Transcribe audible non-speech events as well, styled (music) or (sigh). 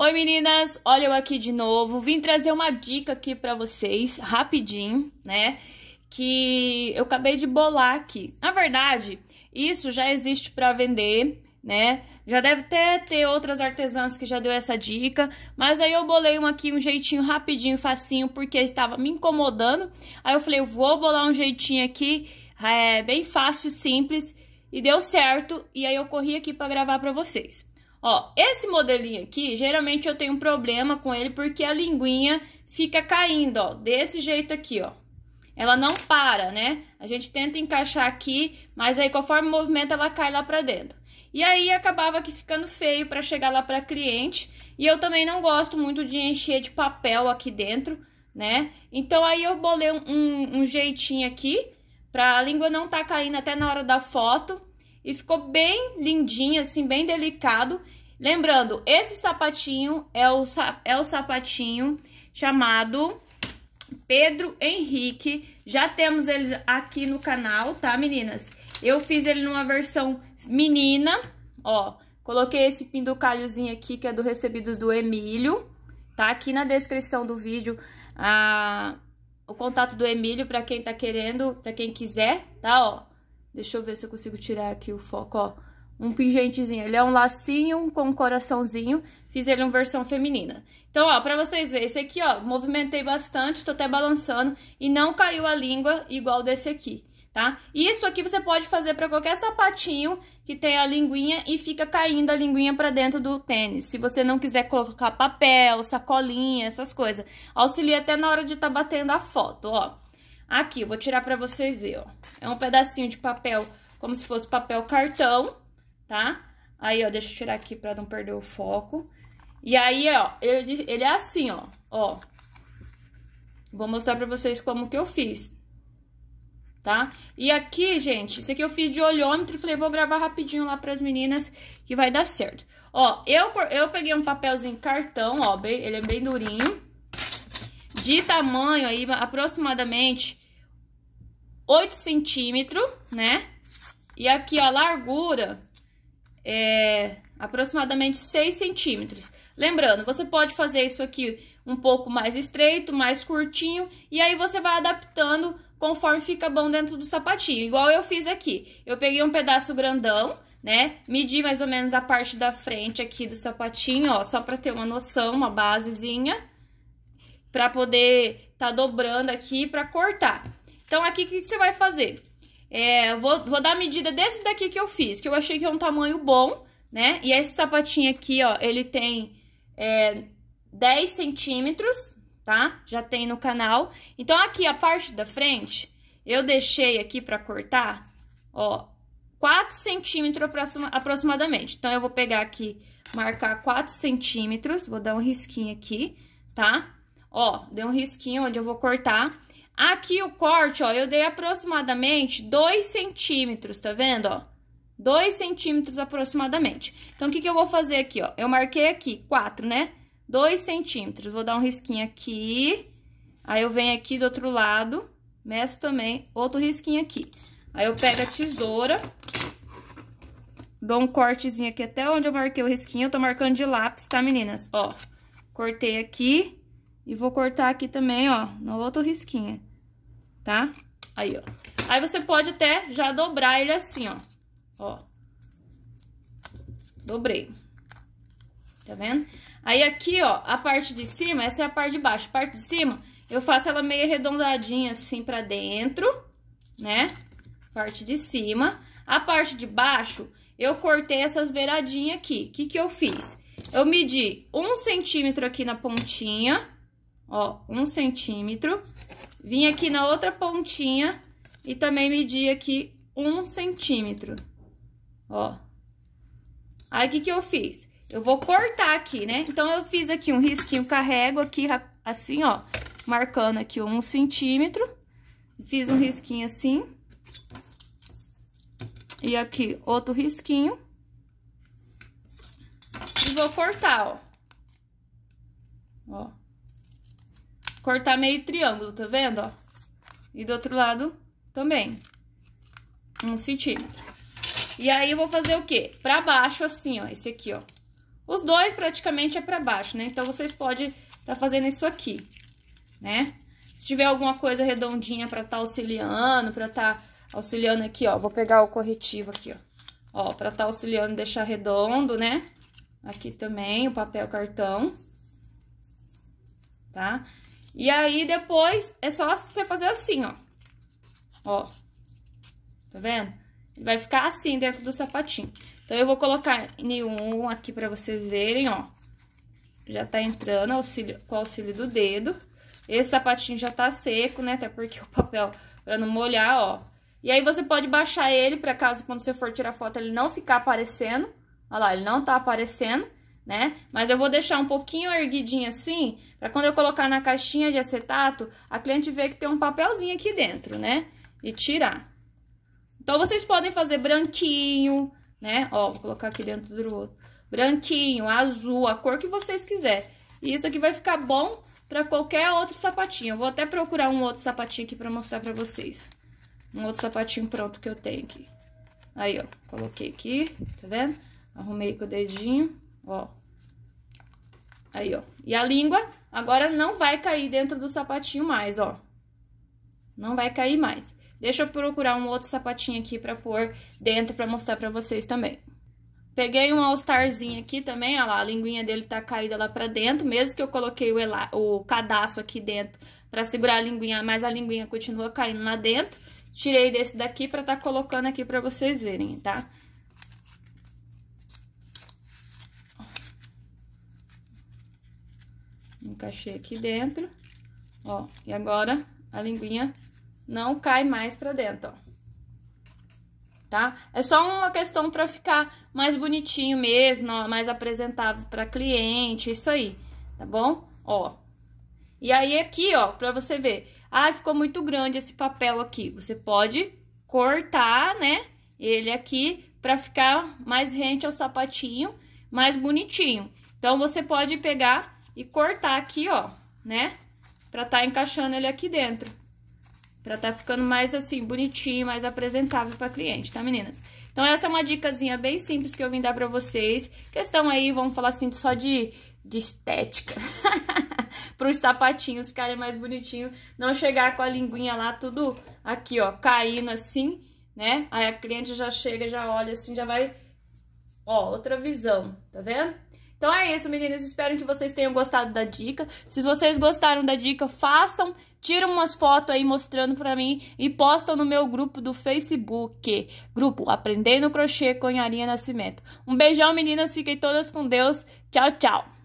Oi meninas, olha eu aqui de novo. Vim trazer uma dica aqui para vocês, rapidinho, né? Que eu acabei de bolar aqui. Na verdade, isso já existe para vender, né? Já deve até ter outras artesãs que já deu essa dica, mas aí eu bolei um aqui, um jeitinho rapidinho, facinho, porque estava me incomodando. Aí eu falei, eu vou bolar um jeitinho aqui, é bem fácil, simples, e deu certo. E aí eu corri aqui para gravar para vocês. Ó, esse modelinho aqui, geralmente eu tenho um problema com ele porque a linguinha fica caindo, ó, desse jeito aqui, ó. Ela não para, né? A gente tenta encaixar aqui, mas aí conforme o movimento ela cai lá pra dentro. E aí acabava aqui ficando feio para chegar lá para cliente. E eu também não gosto muito de encher de papel aqui dentro, né? Então aí eu bolei um, um, um jeitinho aqui pra a língua não tá caindo até na hora da foto. E ficou bem lindinho, assim, bem delicado. Lembrando, esse sapatinho é o, é o sapatinho chamado Pedro Henrique. Já temos ele aqui no canal, tá, meninas? Eu fiz ele numa versão menina, ó. Coloquei esse pinducalhozinho aqui, que é do Recebidos do Emílio. Tá aqui na descrição do vídeo a, ah, o contato do Emílio para quem tá querendo, para quem quiser, tá, ó. Deixa eu ver se eu consigo tirar aqui o foco, ó. Um pingentezinho. Ele é um lacinho com um coraçãozinho. Fiz ele em versão feminina. Então, ó, pra vocês verem. Esse aqui, ó, movimentei bastante. Tô até balançando. E não caiu a língua igual desse aqui, tá? Isso aqui você pode fazer pra qualquer sapatinho que tem a linguinha e fica caindo a linguinha pra dentro do tênis. Se você não quiser colocar papel, sacolinha, essas coisas. Auxilia até na hora de tá batendo a foto, ó. Aqui, eu vou tirar pra vocês verem, ó. É um pedacinho de papel, como se fosse papel cartão, tá? Aí, ó, deixa eu tirar aqui pra não perder o foco. E aí, ó, ele, ele é assim, ó, ó. Vou mostrar pra vocês como que eu fiz, tá? E aqui, gente, isso aqui eu fiz de olhômetro, falei, vou gravar rapidinho lá pras meninas que vai dar certo. Ó, eu, eu peguei um papelzinho cartão, ó, bem, ele é bem durinho, de tamanho aí aproximadamente 8 centímetros, né? E aqui a largura é aproximadamente 6 centímetros. Lembrando, você pode fazer isso aqui um pouco mais estreito, mais curtinho, e aí você vai adaptando conforme fica bom dentro do sapatinho, igual eu fiz aqui. Eu peguei um pedaço grandão, né? Medi mais ou menos a parte da frente aqui do sapatinho, ó, só pra ter uma noção, uma basezinha, pra poder tá dobrando aqui pra cortar. Então, aqui o que, que, você vai fazer? É, eu vou, vou dar a medida desse daqui que eu fiz, que eu achei que é um tamanho bom, né? E esse sapatinho aqui, ó, ele tem é, 10 centímetros, tá? Já tem no canal. Então, aqui a parte da frente, eu deixei aqui pra cortar, ó, 4 centímetros aproximadamente. Então, eu vou pegar aqui, marcar 4 centímetros, vou dar um risquinho aqui, tá? Ó, dei um risquinho onde eu vou cortar Aqui o corte, ó, eu dei aproximadamente 2 centímetros, tá vendo, ó? 2 centímetros aproximadamente. Então, o que que eu vou fazer aqui, ó? Eu marquei aqui 4, né? 2 centímetros. Vou dar um risquinho aqui. Aí, eu venho aqui do outro lado, meço também outro risquinho aqui. Aí, eu pego a tesoura, dou um cortezinho aqui até onde eu marquei o risquinho. Eu tô marcando de lápis, tá, meninas? Ó, cortei aqui, e vou cortar aqui também, ó, na outra risquinha, tá? Aí, ó. Aí você pode até já dobrar ele assim, ó. Ó. Dobrei. Tá vendo? Aí aqui, ó, a parte de cima, essa é a parte de baixo. A parte de cima, eu faço ela meio arredondadinha assim pra dentro, né? Parte de cima. A parte de baixo, eu cortei essas beiradinhas aqui. O que que eu fiz? Eu medi um centímetro aqui na pontinha, ó, um centímetro. Vim aqui na outra pontinha e também medi aqui um centímetro, ó. Aí, o que que eu fiz? Eu vou cortar aqui, né? Então, eu fiz aqui um risquinho, carrego aqui assim, ó, marcando aqui um centímetro. Fiz um risquinho assim. E aqui outro risquinho. E vou cortar, ó. Ó cortar meio triângulo, tá vendo, ó? E do outro lado também, um centímetro. E aí, eu vou fazer o quê? Pra baixo, assim, ó, esse aqui, ó. Os dois praticamente é pra baixo, né? Então, vocês podem tá fazendo isso aqui, né? Se tiver alguma coisa redondinha pra tá auxiliando, pra tá auxiliando aqui, ó, vou pegar o corretivo aqui, ó. Ó, pra tá auxiliando deixar redondo, né? Aqui também, o papel cartão, tá? E aí, depois, é só você fazer assim, ó. Ó. Tá vendo? Ele vai ficar assim dentro do sapatinho. Então, eu vou colocar nenhum aqui pra vocês verem, ó. Já tá entrando auxílio, com o auxílio do dedo. Esse sapatinho já tá seco, né? Até porque (laughs) o papel, pra não molhar, ó. E aí, você pode baixar ele, pra caso, quando você for tirar foto, ele não ficar aparecendo. Olha lá, ele não tá aparecendo né? Mas eu vou deixar um pouquinho erguidinho assim, para quando eu colocar na caixinha de acetato, a cliente ver que tem um papelzinho aqui dentro, né? E tirar. Então, vocês podem fazer branquinho, né? Ó, vou colocar aqui dentro do outro. Branquinho, azul, a cor que vocês quiserem. E isso aqui vai ficar bom para qualquer outro sapatinho. Eu vou até procurar um outro sapatinho aqui para mostrar para vocês. Um outro sapatinho pronto que eu tenho aqui. Aí, ó, coloquei aqui, tá vendo? Arrumei com o dedinho, ó. Aí, ó. E a língua agora não vai cair dentro do sapatinho mais, ó. Não vai cair mais. Deixa eu procurar um outro sapatinho aqui pra pôr dentro pra mostrar pra vocês também. Peguei um all-starzinho aqui também, ó lá, a linguinha dele tá caída lá pra dentro, mesmo que eu coloquei o, ela, o cadastro aqui dentro pra segurar a linguinha, mas a linguinha continua caindo lá dentro. Tirei desse daqui pra tá colocando aqui pra vocês verem, tá? Tá? Encaixei aqui dentro, ó. E agora, a linguinha não cai mais pra dentro, ó. Tá? É só uma questão pra ficar mais bonitinho mesmo, ó, mais apresentável pra cliente, isso aí, tá bom? Ó. E aí, aqui, ó, pra você ver. Ah, ficou muito grande esse papel aqui. Você pode cortar, né? Ele aqui pra ficar mais rente ao sapatinho, mais bonitinho. Então, você pode pegar e cortar aqui, ó, né? Pra tá encaixando ele aqui dentro. Pra tá ficando mais assim, bonitinho, mais apresentável pra cliente, tá, meninas? Então, essa é uma dicasinha bem simples que eu vim dar pra vocês. Questão aí, vamos falar assim, só de, de estética. (laughs) Para os sapatinhos ficarem mais bonitinhos. Não chegar com a linguinha lá, tudo aqui, ó, caindo assim, né? Aí a cliente já chega, já olha assim, já vai... Ó, outra visão, tá vendo? Então é isso, meninas. Espero que vocês tenham gostado da dica. Se vocês gostaram da dica, façam, tiram umas fotos aí mostrando pra mim e postam no meu grupo do Facebook. Grupo Aprendendo Crochê com Yarinha Nascimento. Um beijão, meninas. Fiquem todas com Deus. Tchau, tchau.